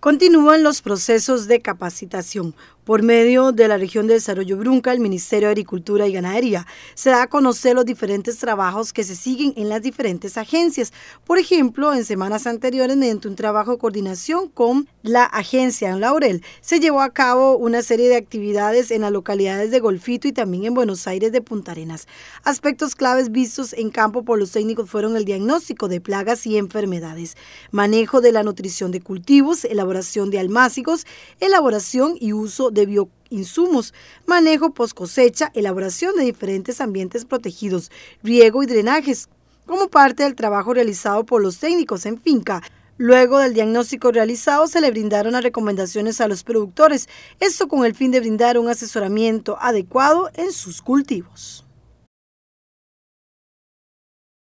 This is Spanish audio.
Continúan los procesos de capacitación. Por medio de la región de desarrollo Brunca, el Ministerio de Agricultura y Ganadería se da a conocer los diferentes trabajos que se siguen en las diferentes agencias. Por ejemplo, en semanas anteriores, mediante un trabajo de coordinación con la agencia en Laurel, se llevó a cabo una serie de actividades en las localidades de Golfito y también en Buenos Aires de Punta Arenas. Aspectos claves vistos en campo por los técnicos fueron el diagnóstico de plagas y enfermedades, manejo de la nutrición de cultivos, el elaboración de almácigos, elaboración y uso de bioinsumos, manejo post cosecha, elaboración de diferentes ambientes protegidos, riego y drenajes, como parte del trabajo realizado por los técnicos en finca. Luego del diagnóstico realizado se le brindaron las recomendaciones a los productores, esto con el fin de brindar un asesoramiento adecuado en sus cultivos.